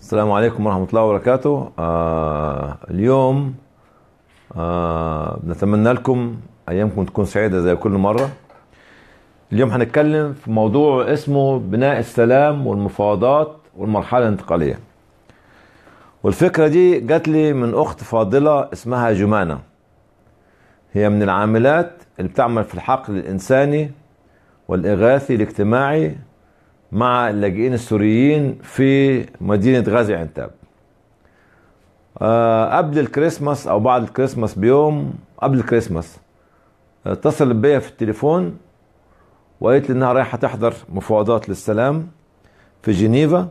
السلام عليكم ورحمة الله وبركاته آه اليوم آه بنتمنى لكم أيامكم تكون سعيدة زي كل مرة اليوم هنتكلم في موضوع اسمه بناء السلام والمفاوضات والمرحلة الانتقالية والفكرة دي جات لي من أخت فاضلة اسمها جمانة هي من العاملات اللي بتعمل في الحقل الإنساني والإغاثي الاجتماعي مع اللاجئين السوريين في مدينة غازي عنتاب آه، قبل الكريسماس أو بعد الكريسماس بيوم قبل الكريسماس آه، اتصلت بيا في التليفون وقالت لي انها رايحه تحضر مفاوضات للسلام في جنيفا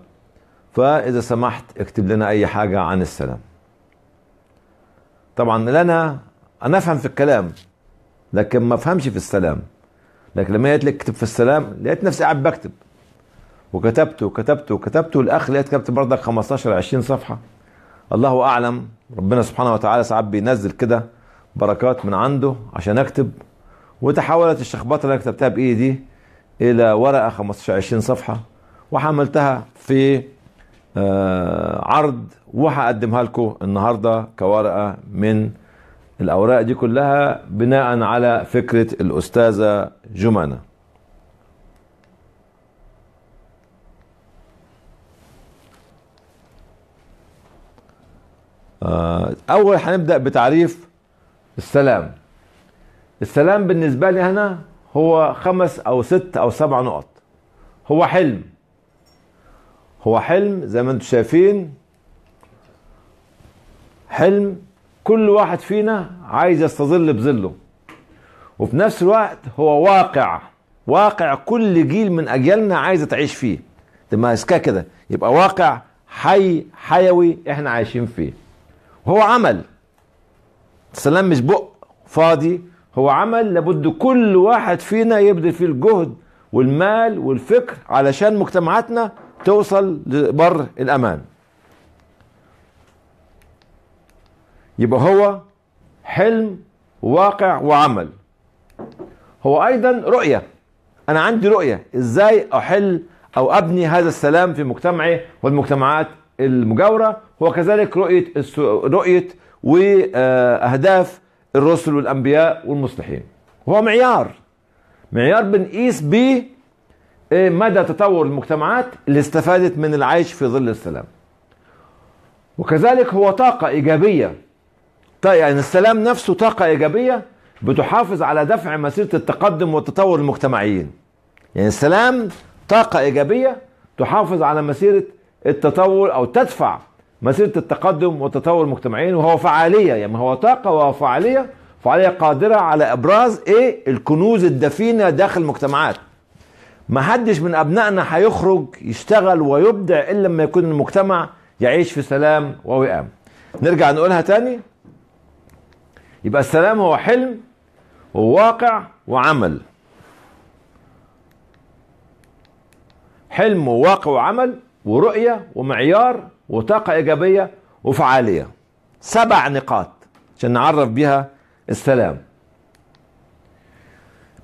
فاذا سمحت اكتب لنا اي حاجه عن السلام طبعا لنا انا افهم في الكلام لكن ما افهمش في السلام لكن لما لك اكتب في السلام لقيت نفسي قاعد بكتب وكتبت وكتبت وكتبت والاخ لقيت كتبت برضك 15 20 صفحه الله اعلم ربنا سبحانه وتعالى ساعات بينزل كده بركات من عنده عشان اكتب وتحولت الشخبطه اللي انا كتبتها بايدي الى ورقه 15 20 صفحه وحملتها في آه، عرض وهقدمها لكم النهارده كورقه من الأوراق دي كلها بناء على فكرة الأستاذة جمانة آه، أول هنبدأ بتعريف السلام السلام بالنسبة لي هنا هو خمس أو ست أو سبع نقط هو حلم هو حلم زي ما انتم شايفين حلم كل واحد فينا عايز يستظل بظله وفي نفس الوقت هو واقع واقع كل جيل من اجيالنا عايزه تعيش فيه لما اسكا كده يبقى واقع حي حيوي احنا عايشين فيه هو عمل السلام مش بق فاضي هو عمل لابد كل واحد فينا يبذل فيه الجهد والمال والفكر علشان مجتمعاتنا توصل لبر الامان يبقى هو حلم وواقع وعمل هو ايضا رؤيه انا عندي رؤيه ازاي احل او ابني هذا السلام في مجتمعي والمجتمعات المجاوره هو كذلك رؤيه رؤيه واهداف الرسل والانبياء والمصلحين هو معيار معيار بنقيس بيه إيه، مدى تطور المجتمعات اللي استفادت من العيش في ظل السلام وكذلك هو طاقه ايجابيه يعني السلام نفسه طاقة إيجابية بتحافظ على دفع مسيرة التقدم والتطور المجتمعيين يعني السلام طاقة إيجابية تحافظ على مسيرة التطور أو تدفع مسيرة التقدم والتطور المجتمعيين وهو فعالية يعني هو طاقة وهو فعالية فعالية قادرة على إبراز إيه الكنوز الدفينة داخل المجتمعات ما حدش من أبنائنا هيخرج يشتغل ويبدع إلا لما يكون المجتمع يعيش في سلام ووئام نرجع نقولها تاني يبقى السلام هو حلم وواقع وعمل حلم وواقع وعمل ورؤية ومعيار وطاقة إيجابية وفعالية سبع نقاط عشان نعرف بيها السلام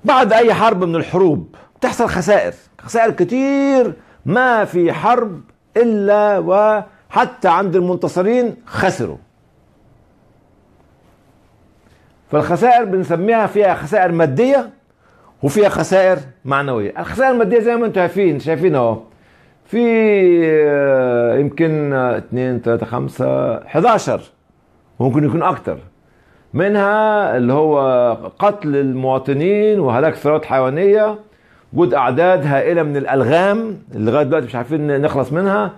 بعد أي حرب من الحروب تحصل خسائر خسائر كتير ما في حرب إلا وحتى عند المنتصرين خسروا فالخسائر بنسميها فيها خسائر ماديه وفيها خسائر معنويه الخسائر الماديه زي ما انتم شايفين شايفين اهو في آه، يمكن 2 3 5 11 ممكن يكون اكتر منها اللي هو قتل المواطنين وهلاك ثروات حيوانيه وجود اعداد هائله من الالغام اللي لغايه دلوقتي مش عارفين نخلص منها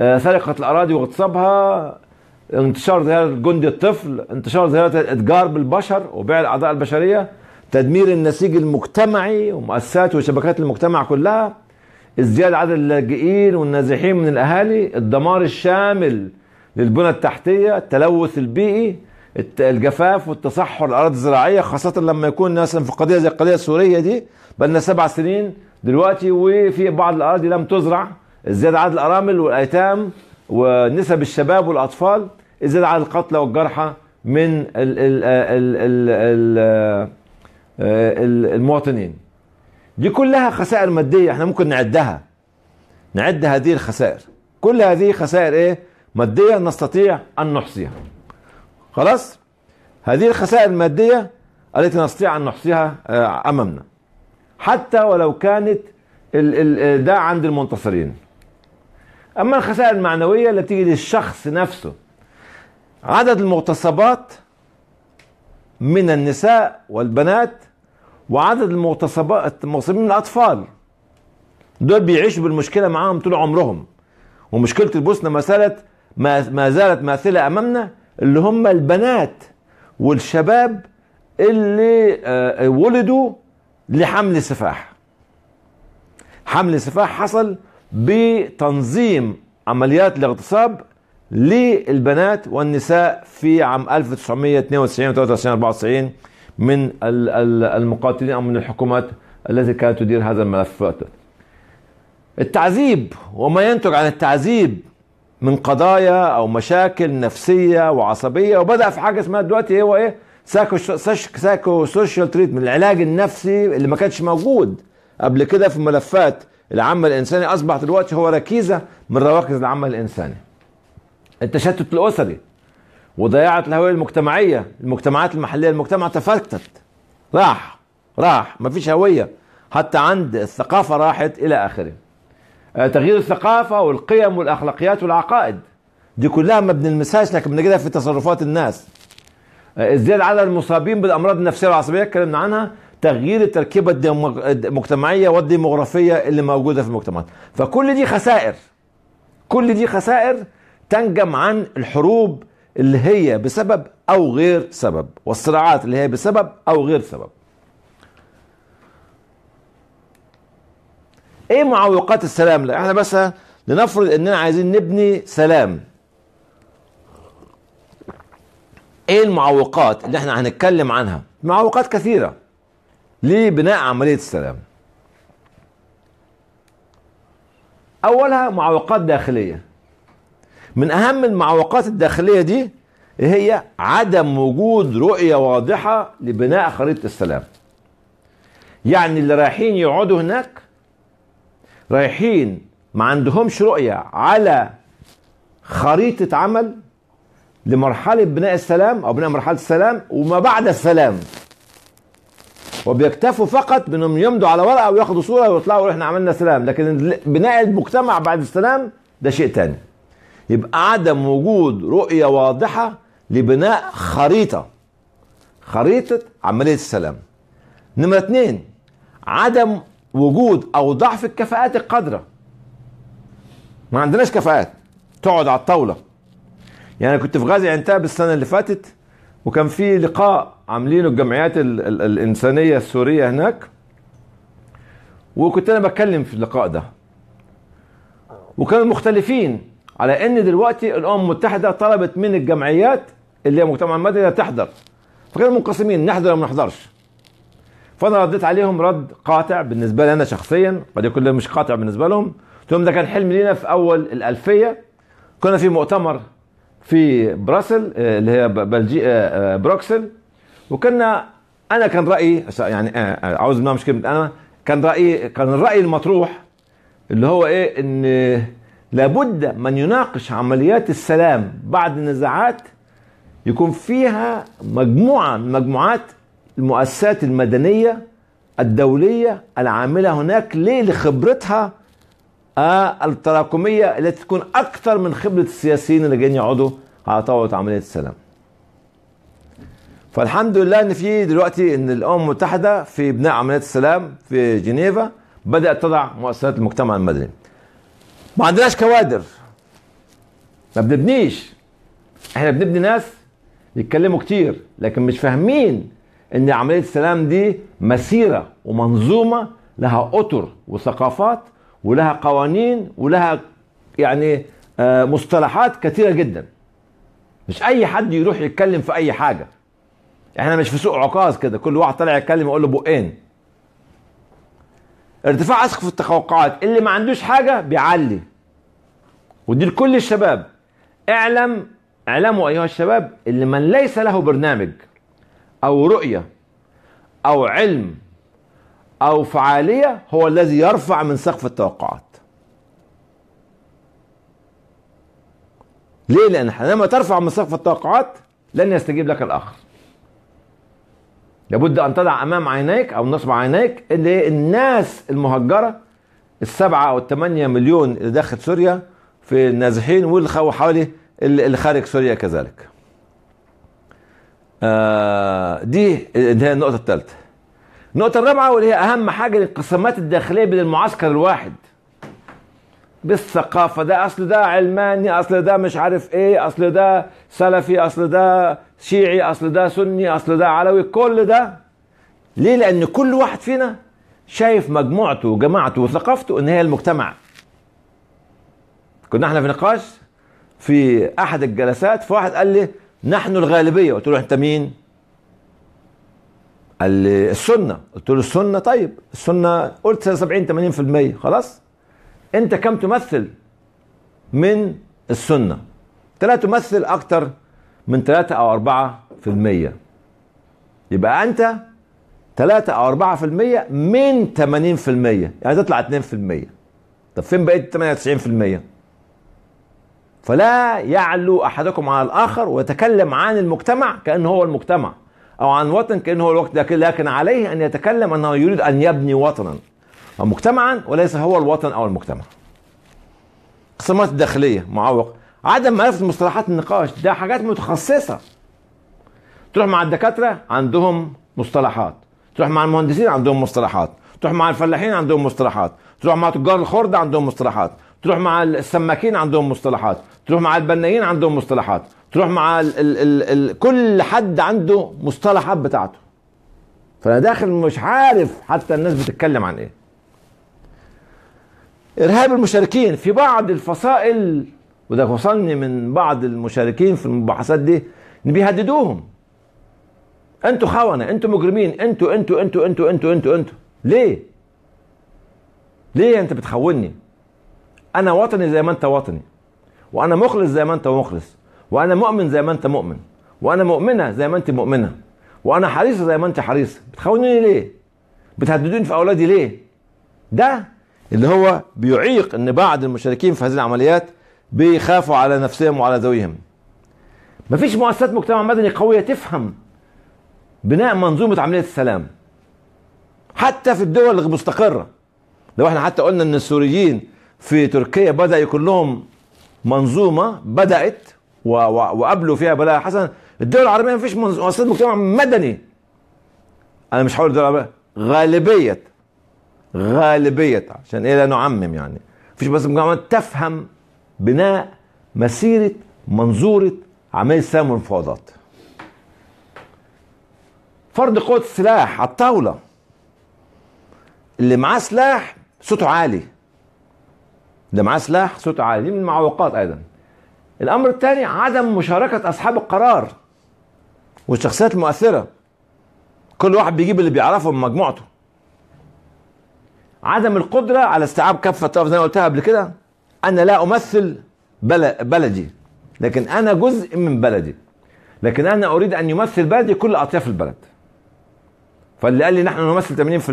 آه، سرقه الاراضي واغتصابها انتشار ظاهرة جندي الطفل انتشار ظاهرة الاتجار بالبشر وبيع الأعضاء البشرية تدمير النسيج المجتمعي ومؤسسات وشبكات المجتمع كلها ازدياد عدد اللاجئين والنازحين من الأهالي الدمار الشامل للبنى التحتية التلوث البيئي الجفاف والتصحر الأراضي الزراعية خاصة لما يكون مثلا في قضية زي القضية السورية دي بقالنا سبع سنين دلوقتي وفي بعض الأراضي لم تزرع ازدياد عدد الأرامل والأيتام ونسب الشباب والأطفال يزيد عدد القتلى والجرحى من المواطنين دي كلها خسائر مادية احنا ممكن نعدها نعد هذه الخسائر كل هذه خسائر ايه مادية نستطيع أن نحصيها خلاص هذه الخسائر المادية التي نستطيع أن نحصيها آه، أمامنا حتى ولو كانت ده عند المنتصرين أما الخسائر المعنوية التي تيجي للشخص نفسه عدد المغتصبات من النساء والبنات وعدد المغتصبات المغتصبين من الاطفال دول بيعيشوا بالمشكله معاهم طول عمرهم ومشكله البوسنه ما زالت ما زالت ماثله امامنا اللي هم البنات والشباب اللي آه، ولدوا لحمل سفاح حمل سفاح حصل بتنظيم عمليات الاغتصاب للبنات والنساء في عام 1992 و 93 94 من المقاتلين او من الحكومات التي كانت تدير هذا الملف التعذيب وما ينتج عن التعذيب من قضايا او مشاكل نفسيه وعصبيه وبدا في حاجه اسمها دلوقتي هو ايه ساكو ساكو سوشيال تريتمنت العلاج النفسي اللي ما كانش موجود قبل كده في ملفات العمل الانساني اصبح دلوقتي هو ركيزه من رواكز العمل الانساني التشتت الأسري وضياعة الهوية المجتمعية المجتمعات المحلية المجتمع تفتت راح راح ما فيش هوية حتى عند الثقافة راحت إلى آخره آه، تغيير الثقافة والقيم والأخلاقيات والعقائد دي كلها ما بنلمسهاش لكن بنجدها في تصرفات الناس الزيادة آه، على المصابين بالأمراض النفسية والعصبية اتكلمنا عنها تغيير التركيبة المجتمعية والديموغرافية اللي موجودة في المجتمعات فكل دي خسائر كل دي خسائر تنجم عن الحروب اللي هي بسبب أو غير سبب والصراعات اللي هي بسبب أو غير سبب ايه معوقات السلام احنا بس لنفرض اننا عايزين نبني سلام ايه المعوقات اللي احنا هنتكلم عنها معوقات كثيره لبناء عمليه السلام اولها معوقات داخليه من أهم المعوقات الداخلية دي هي عدم وجود رؤية واضحة لبناء خريطة السلام يعني اللي رايحين يقعدوا هناك رايحين ما عندهمش رؤية على خريطة عمل لمرحلة بناء السلام أو بناء مرحلة السلام وما بعد السلام وبيكتفوا فقط بانهم يمضوا على ورقه وياخدوا صوره ويطلعوا احنا عملنا سلام لكن بناء المجتمع بعد السلام ده شيء تاني يبقى عدم وجود رؤية واضحة لبناء خريطة خريطة عملية السلام نمرة اتنين عدم وجود أو ضعف الكفاءات القادرة ما عندناش كفاءات تقعد على الطاولة يعني كنت في غازي عنتاب السنة اللي فاتت وكان في لقاء عاملينه الجمعيات الإنسانية السورية هناك وكنت أنا بتكلم في اللقاء ده وكانوا مختلفين على ان دلوقتي الامم المتحده طلبت من الجمعيات اللي هي المجتمع المدني تحضر فكانوا منقسمين نحضر او ما نحضرش فانا رديت عليهم رد قاطع بالنسبه لي انا شخصيا قد يكون مش قاطع بالنسبه لهم قلت لهم ده كان حلم لينا في اول الالفيه كنا في مؤتمر في براسل آه، اللي هي بلجي آه، آه، بروكسل وكنا انا كان رايي يعني عاوز ما مش كلمه انا كان رايي كان الراي المطروح اللي هو ايه ان لابد من يناقش عمليات السلام بعد النزاعات يكون فيها مجموعة من مجموعات المؤسسات المدنية الدولية العاملة هناك ليه لخبرتها آه، التراكمية التي تكون أكثر من خبرة السياسيين اللي جايين يقعدوا على طاولة عملية السلام فالحمد لله ان في دلوقتي ان الامم المتحده في بناء عمليات السلام في جنيفا بدات تضع مؤسسات المجتمع المدني ما عندناش كوادر ما بنبنيش احنا بنبني ناس يتكلموا كتير لكن مش فاهمين ان عمليه السلام دي مسيره ومنظومه لها اطر وثقافات ولها قوانين ولها يعني آه، مصطلحات كثيره جدا مش اي حد يروح يتكلم في اي حاجه احنا مش في سوق عكاظ كده كل واحد طالع يتكلم يقول له بقين ارتفاع اسقف التوقعات اللي ما عندوش حاجه بيعلي ودي لكل الشباب اعلم اعلموا ايها الشباب اللي من ليس له برنامج او رؤيه او علم او فعاليه هو الذي يرفع من سقف التوقعات ليه لان حينما ترفع من سقف التوقعات لن يستجيب لك الاخر لابد ان تضع امام عينيك او نصب عينيك اللي الناس المهجره السبعه او الثمانيه مليون اللي داخل سوريا في النازحين وحوالي اللي خارج سوريا كذلك. آه، دي اللي هي النقطه الثالثه. النقطه الرابعه واللي هي اهم حاجه الانقسامات الداخليه بين المعسكر الواحد. بالثقافة ده أصل ده علماني أصل ده مش عارف إيه أصل ده سلفي أصل ده شيعي أصل ده سني أصل ده علوي كل ده ليه لأن كل واحد فينا شايف مجموعته وجماعته وثقافته إن هي المجتمع كنا احنا في نقاش في أحد الجلسات فواحد قال لي نحن الغالبية قلت له أنت مين؟ قال لي السنة قلت له السنة طيب السنة قلت 70 80% خلاص انت كم تمثل من السنة تلا تمثل اكتر من ثلاثة او اربعة في المية يبقى انت ثلاثة او اربعة في المية من ثمانين في المية يعني تطلع 2 في المية طب فين بقيت وتسعين في المية فلا يعلو احدكم على الاخر ويتكلم عن المجتمع كانه هو المجتمع او عن وطن كانه هو الوقت لكن عليه ان يتكلم انه يريد ان يبني وطنا مجتمعا وليس هو الوطن أو المجتمع الصمات الداخلية معوق عدم معرفة مصطلحات النقاش ده حاجات متخصصة تروح مع الدكاترة عندهم مصطلحات تروح مع المهندسين عندهم مصطلحات تروح مع الفلاحين عندهم مصطلحات تروح مع تجار الخردة عندهم مصطلحات تروح مع السماكين عندهم مصطلحات تروح مع البنايين عندهم مصطلحات تروح مع الـ الـ الـ الـ كل حد عنده مصطلحات بتاعته فانا داخل مش عارف حتى الناس بتتكلم عن ايه إرهاب المشاركين في بعض الفصائل وده وصلني من بعض المشاركين في المباحثات دي إن بيهددوهم أنتوا خونة أنتوا مجرمين أنتوا أنتوا أنتوا أنتوا أنتوا أنتوا أنتوا ليه؟ ليه أنت بتخوني؟ أنا وطني زي ما أنت وطني وأنا مخلص زي ما أنت مخلص وأنا مؤمن زي ما أنت مؤمن وأنا مؤمنة زي ما أنت مؤمنة وأنا حريصة زي ما أنت حريصة بتخونني ليه؟ بتهددوني في أولادي ليه؟ ده اللي هو بيعيق ان بعض المشاركين في هذه العمليات بيخافوا على نفسهم وعلى ذويهم مفيش مؤسسات مجتمع مدني قويه تفهم بناء منظومه عمليه السلام حتى في الدول المستقره لو احنا حتى قلنا ان السوريين في تركيا بدا يكون لهم منظومه بدات وقابلوا فيها بلاء حسن الدول العربيه مفيش مؤسسات مجتمع مدني انا مش هقول الدول العربيه غالبيه غالبية عشان إيه لا نعمم يعني فيش بس مجامعة تفهم بناء مسيرة منظورة عملية السلام والمفاوضات فرض قوة السلاح على الطاولة اللي معاه سلاح صوته عالي اللي معاه سلاح صوته عالي دي من المعوقات أيضا الأمر الثاني عدم مشاركة أصحاب القرار والشخصيات المؤثرة كل واحد بيجيب اللي بيعرفه من مجموعته عدم القدرة على استيعاب كافة الطرف زي ما قلتها قبل كده أنا لا أمثل بلدي لكن أنا جزء من بلدي لكن أنا أريد أن يمثل بلدي كل أطياف البلد فاللي قال لي نحن نمثل 80%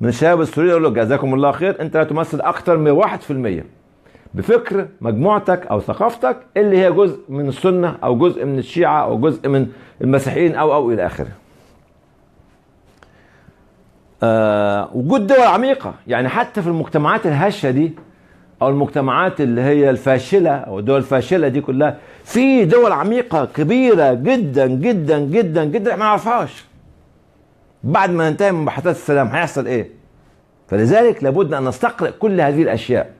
من الشباب السوري اقول له جزاكم الله خير انت لا تمثل اكثر من 1% بفكر مجموعتك او ثقافتك اللي هي جزء من السنه او جزء من الشيعه او جزء من المسيحيين او او الى اخره آه، وجود دول عميقة يعني حتى في المجتمعات الهشة دي أو المجتمعات اللي هي الفاشلة أو الدول الفاشلة دي كلها في دول عميقة كبيرة جدا جدا جدا جدا احنا ما نعرفهاش بعد ما ننتهي من بحثات السلام هيحصل ايه فلذلك لابد ان نستقرئ كل هذه الاشياء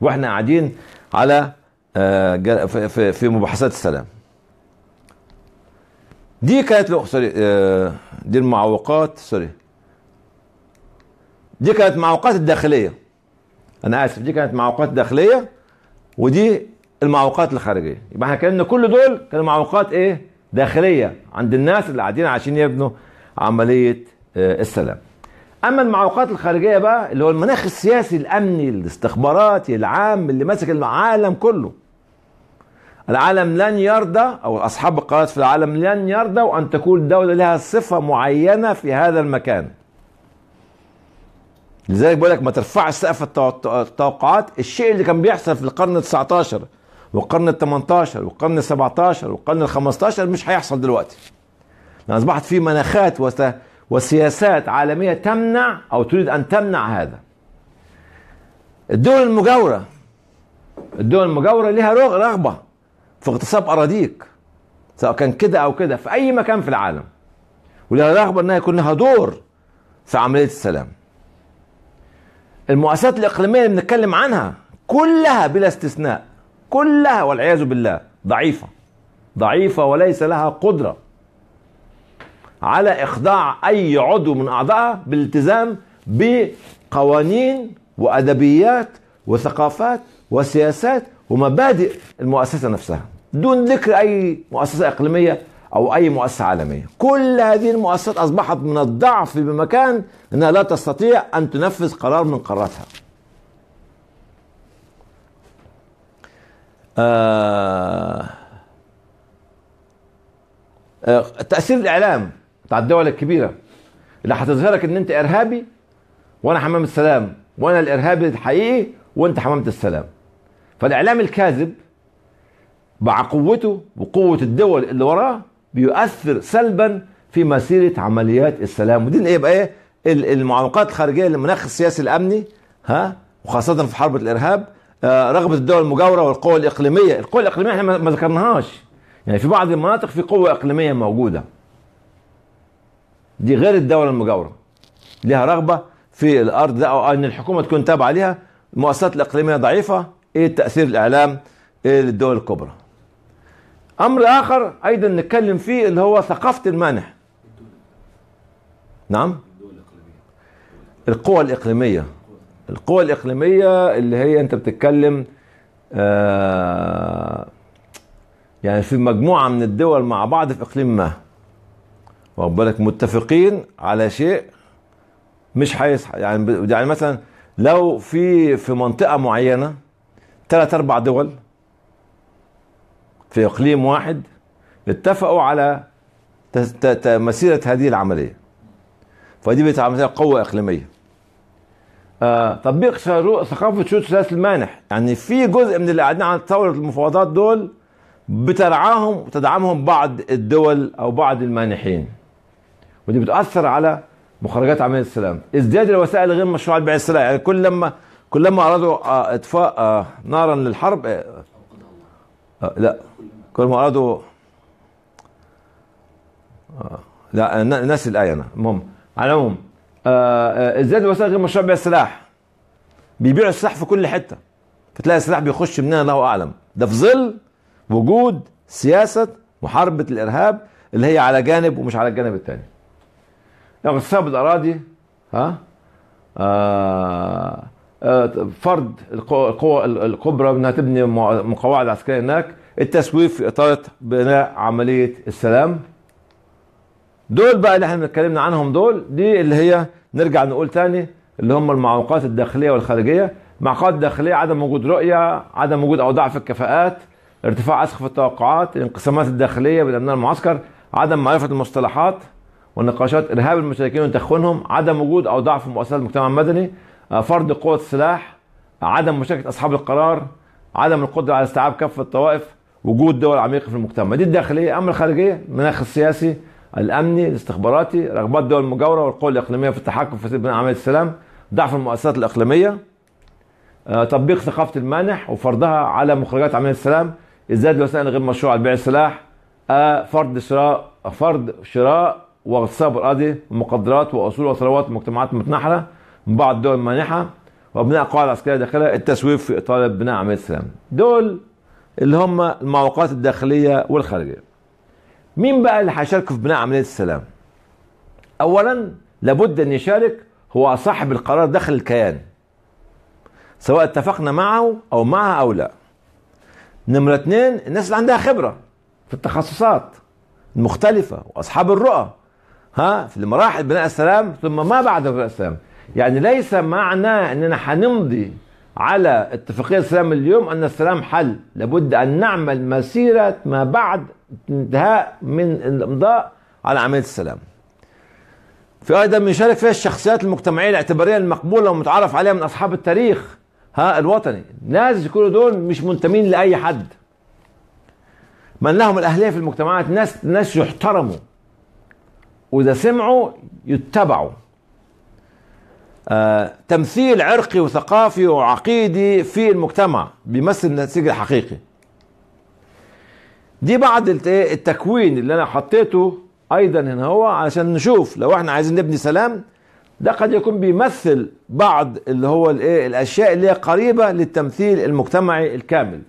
واحنا قاعدين على آه، في, مباحثات السلام دي كانت سوري آه، دي المعوقات سوري دي كانت معوقات الداخليه انا اسف دي كانت معوقات داخليه ودي المعوقات الخارجيه يبقى احنا كان كل دول كانوا معوقات ايه داخليه عند الناس اللي قاعدين عشان يبنوا عمليه آه، السلام اما المعوقات الخارجيه بقى اللي هو المناخ السياسي الامني الاستخباراتي العام اللي ماسك العالم كله العالم لن يرضى او اصحاب القرارات في العالم لن يرضوا ان تكون دوله لها صفه معينه في هذا المكان لذلك بقول لك ما ترفعش سقف التوقعات الشيء اللي كان بيحصل في القرن ال 19 والقرن ال 18 والقرن ال 17 والقرن ال 15 مش هيحصل دلوقتي اصبحت في مناخات وسياسات عالميه تمنع او تريد ان تمنع هذا الدول المجاوره الدول المجاوره لها رغبه في اغتصاب اراضيك سواء كان كده او كده في اي مكان في العالم ولها رغبه انها يكون لها دور في عمليه السلام المؤسسات الإقليمية اللي بنتكلم عنها كلها بلا استثناء كلها والعياذ بالله ضعيفة ضعيفة وليس لها قدرة على إخضاع أي عضو من أعضائها بالالتزام بقوانين وأدبيات وثقافات وسياسات ومبادئ المؤسسة نفسها دون ذكر أي مؤسسة إقليمية أو أي مؤسسة عالمية كل هذه المؤسسات أصبحت من الضعف بمكان أنها لا تستطيع أن تنفذ قرار من قراراتها آه آه تأثير الإعلام بتاع الدول الكبيرة اللي هتظهرك ان انت ارهابي وانا حمام السلام وانا الارهابي الحقيقي وانت حمامة السلام فالاعلام الكاذب مع قوته وقوة الدول اللي وراه بيؤثر سلبا في مسيره عمليات السلام ودي يبقى ايه المعوقات الخارجيه للمناخ السياسي الامني ها وخاصه في حرب الارهاب آه، رغبه الدول المجاوره والقوى الاقليميه القوى الاقليميه احنا ما ذكرناهاش يعني في بعض المناطق في قوه اقليميه موجوده دي غير الدوله المجاوره لها رغبه في الارض ده او ان الحكومه تكون تابعه ليها المؤسسات الاقليميه ضعيفه ايه تاثير الاعلام ايه للدول الكبرى امر اخر ايضا نتكلم فيه اللي هو ثقافه المانع نعم القوى الاقليميه القوى الاقليميه اللي هي انت بتتكلم آه، يعني في مجموعه من الدول مع بعض في اقليم ما واخد بالك متفقين على شيء مش هيصحى يعني يعني مثلا لو في في منطقه معينه ثلاث اربع دول في اقليم واحد اتفقوا على مسيره هذه العمليه فدي بتعمل قوه اقليميه آه، تطبيق ثقافه شو ثلاث المانح يعني في جزء من اللي قاعدين على ثوره المفاوضات دول بترعاهم وتدعمهم بعض الدول او بعض المانحين ودي بتاثر على مخرجات عمليه السلام ازدياد الوسائل غير مشروعه لبيع السلاح يعني كل لما كل لما ارادوا آه، اطفاء آه، نارا للحرب آه، لا كل ما ارادوا آه، لا ناسي الايه انا المهم على العموم آه، الزاد الوسائل غير مشروع بيع السلاح بيبيعوا السلاح في كل حته فتلاقي السلاح بيخش منها الله اعلم ده في ظل وجود سياسه محاربه الارهاب اللي هي على جانب ومش على الجانب الثاني. لو يعني الاراضي ها آه فرض القوى الكبرى انها تبني قواعد عسكريه هناك التسويف في اطاره بناء عمليه السلام دول بقى اللي احنا اتكلمنا عنهم دول دي اللي هي نرجع نقول تاني اللي هم المعوقات الداخليه والخارجيه معوقات داخليه عدم وجود رؤيه عدم وجود اوضاع في الكفاءات ارتفاع اسقف التوقعات الانقسامات الداخليه بين ابناء المعسكر عدم معرفه المصطلحات والنقاشات ارهاب المشاركين وتخونهم عدم وجود او ضعف مؤسسات المجتمع المدني فرض قوة السلاح عدم مشاركة أصحاب القرار عدم القدرة على استيعاب كافة الطوائف وجود دول عميقة في المجتمع دي الداخلية أما الخارجية المناخ السياسي الأمني الاستخباراتي رغبات دول المجاورة والقوى الإقليمية في التحكم في بناء عملية السلام ضعف المؤسسات الإقليمية آه، تطبيق ثقافة المانح وفرضها على مخرجات عملية السلام ازداد الوسائل غير مشروعة لبيع السلاح آه، فرض شراء فرض شراء واغتصاب الاراضي والمقدرات واصول وثروات المجتمعات المتنحره من بعض دول مانحه وابناء قواعد عسكريه داخلها التسويف في اطاله بناء عمليه السلام دول اللي هم المعوقات الداخليه والخارجيه مين بقى اللي هيشاركوا في بناء عمليه السلام اولا لابد ان يشارك هو صاحب القرار داخل الكيان سواء اتفقنا معه او معها او لا نمرة اثنين الناس اللي عندها خبرة في التخصصات المختلفة واصحاب الرؤى ها في مراحل بناء السلام ثم ما بعد بناء السلام يعني ليس معنى اننا هنمضي على اتفاقية السلام اليوم أن السلام حل لابد أن نعمل مسيرة ما بعد انتهاء من الإمضاء على عملية السلام في أيضا بنشارك فيها الشخصيات المجتمعية الاعتبارية المقبولة والمتعارف عليها من أصحاب التاريخ ها الوطني الناس كل دول مش منتمين لأي حد من لهم الأهلية في المجتمعات ناس ناس يحترموا وإذا سمعوا يتبعوا آه، تمثيل عرقي وثقافي وعقيدي في المجتمع بيمثل النسيج الحقيقي دي بعض التكوين اللي انا حطيته ايضا هنا هو علشان نشوف لو احنا عايزين نبني سلام ده قد يكون بيمثل بعض اللي هو الايه الاشياء اللي هي قريبه للتمثيل المجتمعي الكامل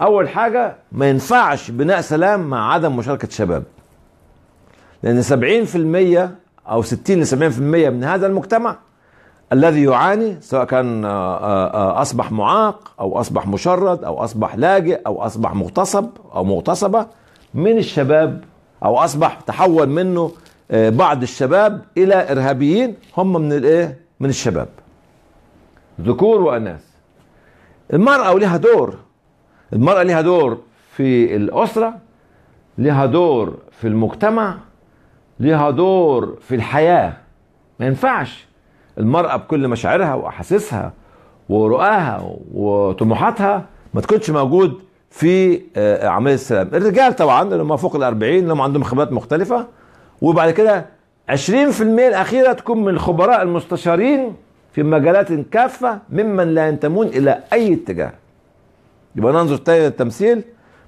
اول حاجه ما ينفعش بناء سلام مع عدم مشاركه الشباب لان 70% او 60 ل 70% من هذا المجتمع الذي يعاني سواء كان آه، آه، أصبح معاق أو أصبح مشرد أو أصبح لاجئ أو أصبح مغتصب أو مغتصبة من الشباب أو أصبح تحول منه آه، بعض الشباب إلى إرهابيين هم من الإيه؟ من الشباب ذكور وأناث المرأة ولها دور المرأة لها دور في الأسرة لها دور في المجتمع لها دور في الحياة ما ينفعش المرأة بكل مشاعرها وأحاسيسها ورؤاها وطموحاتها ما تكونش موجود في آه، عملية السلام الرجال طبعا اللي هم فوق الأربعين اللي هم عندهم خبرات مختلفة وبعد كده 20% الأخيرة تكون من الخبراء المستشارين في مجالات كافة ممن لا ينتمون إلى أي اتجاه يبقى ننظر تاني للتمثيل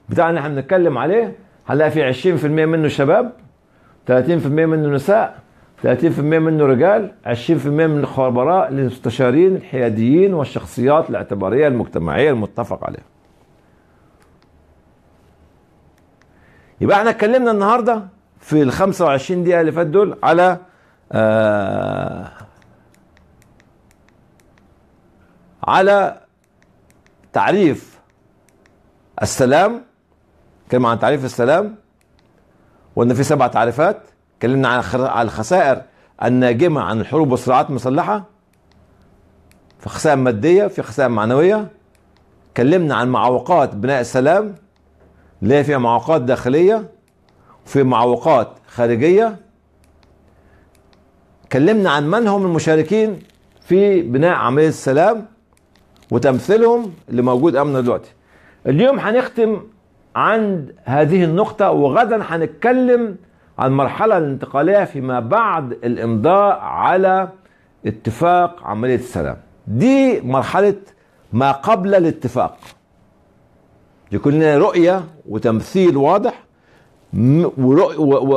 بتاع اللي احنا بنتكلم عليه هنلاقي في 20% منه شباب 30% منه نساء 30% منه رجال 20% من الخبراء المستشارين الحياديين والشخصيات الاعتبارية المجتمعية المتفق عليها يبقى احنا اتكلمنا النهاردة في ال 25 دقيقة اللي فات دول على آه على تعريف السلام كلمة عن تعريف السلام وان في سبع تعريفات اتكلمنا على الخسائر الناجمة عن الحروب والصراعات المسلحة في خسائر مادية في خسائر معنوية اتكلمنا عن معوقات بناء السلام اللي هي فيها معوقات داخلية وفي معوقات خارجية اتكلمنا عن من هم المشاركين في بناء عملية السلام وتمثيلهم اللي موجود أمامنا دلوقتي اليوم هنختم عند هذه النقطة وغدا هنتكلم عن المرحلة الانتقالية فيما بعد الإمضاء على اتفاق عملية السلام دي مرحلة ما قبل الاتفاق يكون لنا رؤية وتمثيل واضح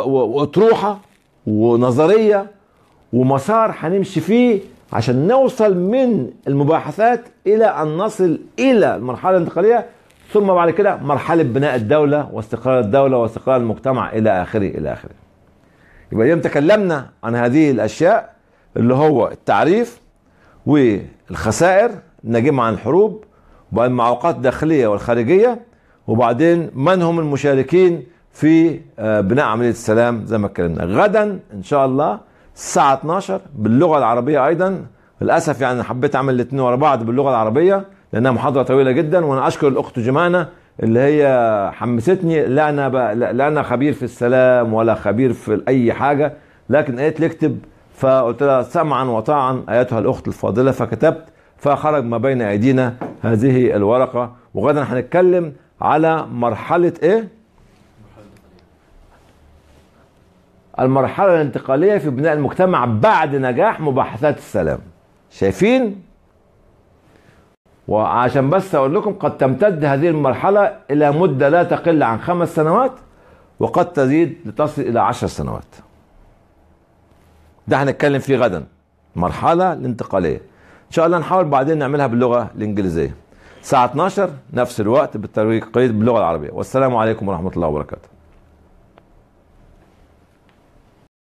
وأطروحة ونظرية ومسار هنمشي فيه عشان نوصل من المباحثات إلى أن نصل إلى المرحلة الانتقالية ثم بعد كده مرحله بناء الدوله واستقرار الدوله واستقرار المجتمع الى اخره الى اخره يبقى اليوم تكلمنا عن هذه الاشياء اللي هو التعريف والخسائر الناجمه عن الحروب والمعوقات الداخليه والخارجيه وبعدين من هم المشاركين في آه، بناء عمليه السلام زي ما اتكلمنا غدا ان شاء الله الساعه 12 باللغه العربيه ايضا للاسف يعني حبيت اعمل الاثنين ورا بعض باللغه العربيه لانها محاضره طويله جدا وانا اشكر الاخت جمانه اللي هي حمستني لا انا لا انا خبير في السلام ولا خبير في اي حاجه لكن قالت لي اكتب فقلت لها سمعا وطاعا ايتها الاخت الفاضله فكتبت فخرج ما بين ايدينا هذه الورقه وغدا هنتكلم على مرحله ايه المرحله الانتقاليه في بناء المجتمع بعد نجاح مباحثات السلام شايفين وعشان بس أقول لكم قد تمتد هذه المرحلة إلى مدة لا تقل عن خمس سنوات وقد تزيد لتصل إلى عشر سنوات ده هنتكلم فيه غدا مرحلة الانتقالية إن شاء الله نحاول بعدين نعملها باللغة الإنجليزية الساعة 12 نفس الوقت بالترويج قيد باللغة العربية والسلام عليكم ورحمة الله وبركاته